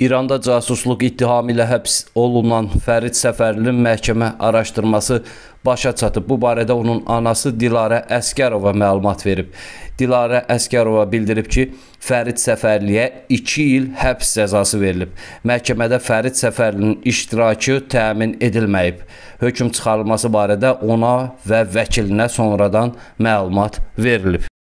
İranda casusluq ittihamı ilə həbs olunan Fərid Səfərlinin məhkəmə araşdırması başa çatıb. Bu barədə onun anası Dilarə Əskərova məlumat verib. Dilarə Əskərova bildirib ki, Fərid Səfərliyə 2 il həbs cəzası verilib. Məhkəmədə Fərid Səfərlinin iştirakı təmin edilməyib. Hökm çıxarılması barədə ona və vəkilinə sonradan məlumat verilib.